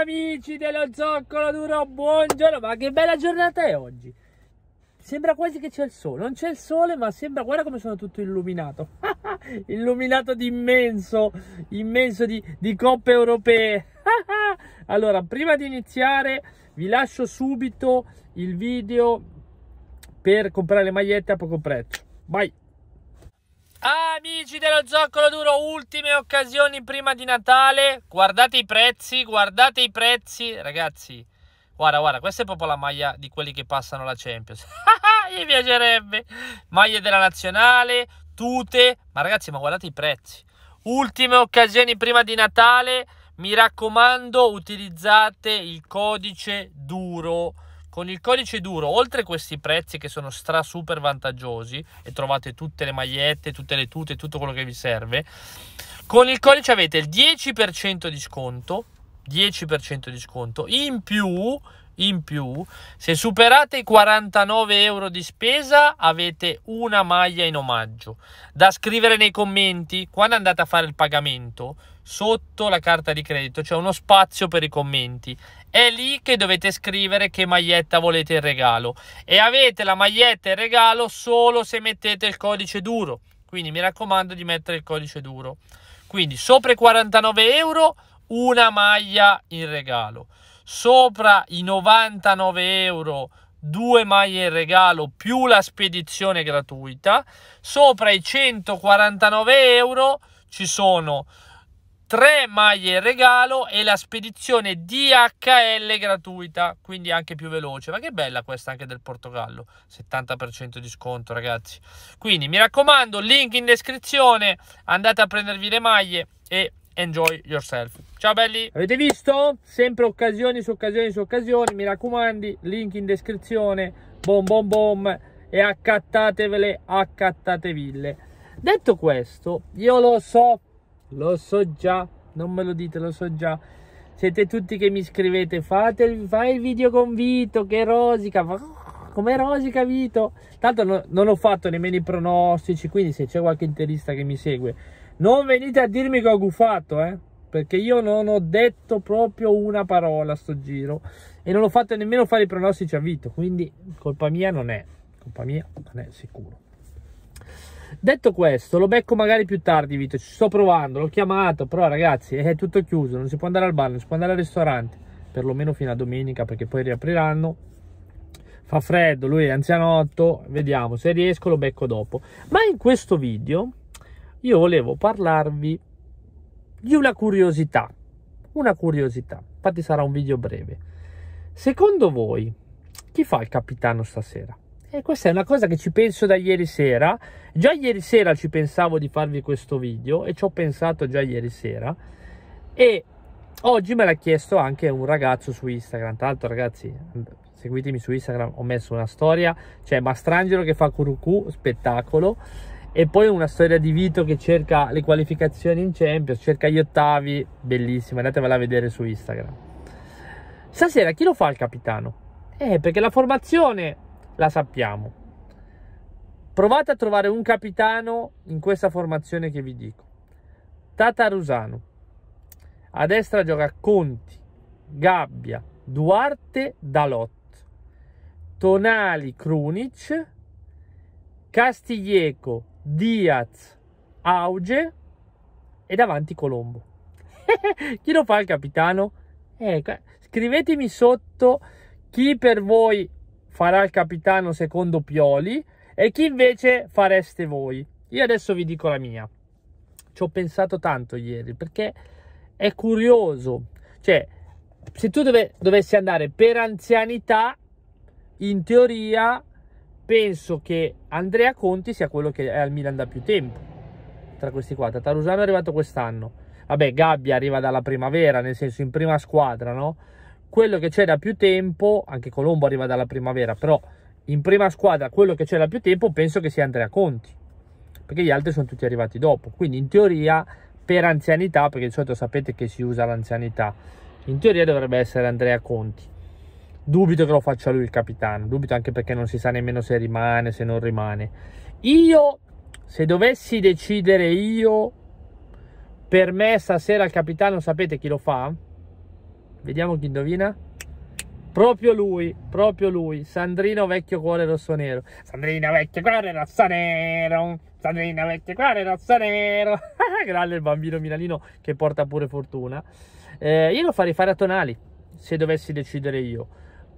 amici dello zoccolo duro, buongiorno, ma che bella giornata è oggi! Sembra quasi che c'è il sole, non c'è il sole ma sembra, guarda come sono tutto illuminato, illuminato di immenso, immenso di, di coppe europee. allora, prima di iniziare vi lascio subito il video per comprare le magliette a poco prezzo, vai! Amici dello zoccolo duro, ultime occasioni prima di Natale. Guardate i prezzi, guardate i prezzi, ragazzi. Guarda, guarda, questa è proprio la maglia di quelli che passano la Champions. Gli piacerebbe. Maglie della nazionale, tute. Ma ragazzi, ma guardate i prezzi. Ultime occasioni prima di Natale. Mi raccomando, utilizzate il codice duro con il codice duro, oltre a questi prezzi che sono stra super vantaggiosi e trovate tutte le magliette, tutte le tute, tutto quello che vi serve, con il codice avete il 10% di sconto, 10% di sconto, in più in più, se superate i 49 euro di spesa avete una maglia in omaggio da scrivere nei commenti quando andate a fare il pagamento sotto la carta di credito, c'è uno spazio per i commenti. È lì che dovete scrivere che maglietta volete in regalo e avete la maglietta in regalo solo se mettete il codice duro. Quindi mi raccomando di mettere il codice duro. Quindi sopra i 49 euro una maglia in regalo sopra i 99 euro due maglie in regalo più la spedizione gratuita sopra i 149 euro ci sono tre maglie in regalo e la spedizione DHL gratuita quindi anche più veloce ma che bella questa anche del Portogallo 70% di sconto ragazzi quindi mi raccomando link in descrizione andate a prendervi le maglie e enjoy yourself. Ciao belli! Avete visto? Sempre occasioni su occasioni su occasioni. Mi raccomando, link in descrizione. Bom bom bom. E accattatevele, accattateville. Detto questo, io lo so, lo so già, non me lo dite, lo so già. Siete tutti che mi scrivete, fate il, fai il video convito, che rosica come Rosy Cavito. Tanto no, non ho fatto nemmeno i pronostici, quindi se c'è qualche interista che mi segue, non venite a dirmi che ho guffato eh. Perché io non ho detto proprio una parola a sto giro e non ho fatto nemmeno fare i pronostici a Vito, quindi colpa mia non è, colpa mia non è sicuro. Detto questo, lo becco magari più tardi, Vito. Ci sto provando, l'ho chiamato, però ragazzi è tutto chiuso, non si può andare al bar, non si può andare al ristorante, perlomeno fino a domenica perché poi riapriranno fa freddo, lui è anzianotto, vediamo se riesco lo becco dopo. Ma in questo video io volevo parlarvi di una curiosità, una curiosità, infatti sarà un video breve. Secondo voi chi fa il capitano stasera? E questa è una cosa che ci penso da ieri sera, già ieri sera ci pensavo di farvi questo video e ci ho pensato già ieri sera e oggi me l'ha chiesto anche un ragazzo su Instagram, tra l'altro ragazzi seguitemi su Instagram, ho messo una storia, c'è cioè, Mastrangelo che fa curucù, spettacolo, e poi una storia di Vito che cerca le qualificazioni in Champions, cerca gli ottavi, bellissima, andatevela a vedere su Instagram. Stasera chi lo fa il capitano? Eh, perché la formazione la sappiamo. Provate a trovare un capitano in questa formazione che vi dico. Tatarusano. A destra gioca Conti, Gabbia, Duarte, Dalot. Tonali Krunic, Castiglieco, Diaz, Auge e davanti Colombo. chi lo fa il capitano? Eh, scrivetemi sotto chi per voi farà il capitano secondo Pioli e chi invece fareste voi. Io adesso vi dico la mia. Ci ho pensato tanto ieri perché è curioso. Cioè, se tu dove, dovessi andare per anzianità, in teoria penso che Andrea Conti sia quello che è al Milan da più tempo tra questi quattro Tatarusano è arrivato quest'anno. Vabbè, Gabbia arriva dalla primavera, nel senso in prima squadra, no? Quello che c'è da più tempo, anche Colombo arriva dalla primavera, però in prima squadra quello che c'è da più tempo penso che sia Andrea Conti, perché gli altri sono tutti arrivati dopo. Quindi in teoria per anzianità, perché di solito sapete che si usa l'anzianità, in teoria dovrebbe essere Andrea Conti dubito che lo faccia lui il capitano, dubito anche perché non si sa nemmeno se rimane, se non rimane. Io, se dovessi decidere io, per me stasera il capitano sapete chi lo fa? Vediamo chi indovina. Proprio lui, proprio lui, Sandrino vecchio cuore rosso nero. Sandrino vecchio cuore rosso nero. Sandrino vecchio cuore rosso nero. Grande il bambino milanino che porta pure fortuna. Eh, io lo farei fare a Tonali se dovessi decidere io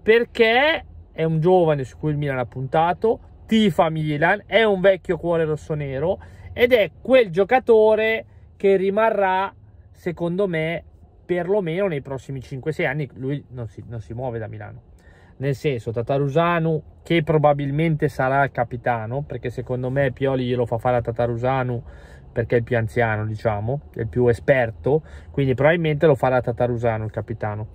perché è un giovane su cui il Milan ha puntato, tifa Milan, è un vecchio cuore rossonero ed è quel giocatore che rimarrà, secondo me, perlomeno nei prossimi 5-6 anni. Lui non si, non si, muove da Milano. Nel senso, Tatarusanu, che probabilmente sarà il capitano, perché secondo me Pioli glielo fa fare a Tatarusanu perché è il più anziano, diciamo, è il più esperto, quindi probabilmente lo farà Tatarusanu il capitano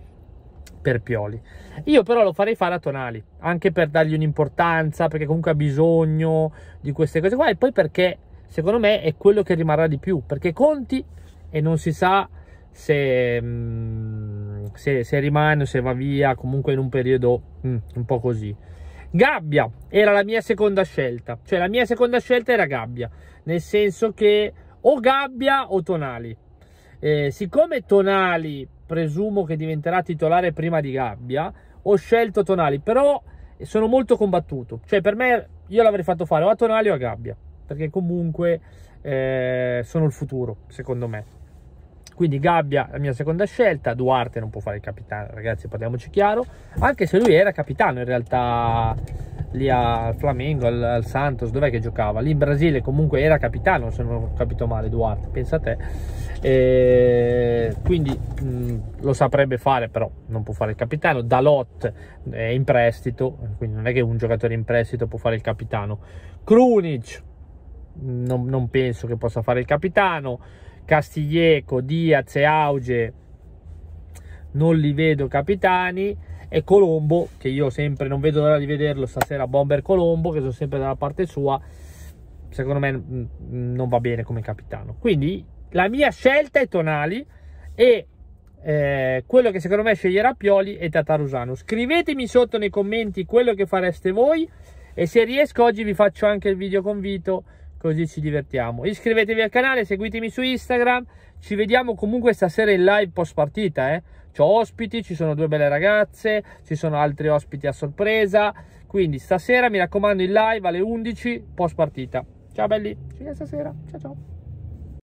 per Pioli. Io però lo farei fare a Tonali, anche per dargli un'importanza, perché comunque ha bisogno di queste cose qua, e poi perché secondo me è quello che rimarrà di più, perché Conti e non si sa se, mm, se, se rimane o se va via, comunque in un periodo mm, un po' così. Gabbia era la mia seconda scelta, cioè la mia seconda scelta era Gabbia, nel senso che o Gabbia o Tonali. Eh, siccome Tonali presumo che diventerà titolare prima di Gabbia, ho scelto Tonali, però sono molto combattuto. Cioè, per me, io l'avrei fatto fare o a Tonali o a Gabbia, perché comunque eh, sono il futuro, secondo me. Quindi Gabbia, la mia seconda scelta, Duarte non può fare il capitano, ragazzi, parliamoci chiaro, anche se lui era capitano in realtà lì al Flamengo, al, al Santos, dov'è che giocava? Lì in Brasile comunque era capitano, se non ho capito male, Duarte, pensa a te. E quindi mh, lo saprebbe fare, però non può fare il capitano. Dalot è in prestito, quindi non è che un giocatore in prestito può fare il capitano. Krunic, non, non penso che possa fare il capitano. Castiglieco, Diaz e Auge non li vedo capitani e Colombo che io sempre non vedo l'ora di vederlo stasera Bomber Colombo che sono sempre dalla parte sua secondo me mm, mm, non va bene come capitano quindi la mia scelta è Tonali e eh, quello che secondo me sceglierà Pioli è Tatarusano scrivetemi sotto nei commenti quello che fareste voi e se riesco oggi vi faccio anche il video convito così ci divertiamo. Iscrivetevi al canale, seguitemi su Instagram, ci vediamo comunque stasera in live post partita, eh. C'ho ospiti, ci sono due belle ragazze, ci sono altri ospiti a sorpresa, quindi stasera mi raccomando in live alle 11 post partita. Ciao belli, ci vediamo stasera, ciao ciao.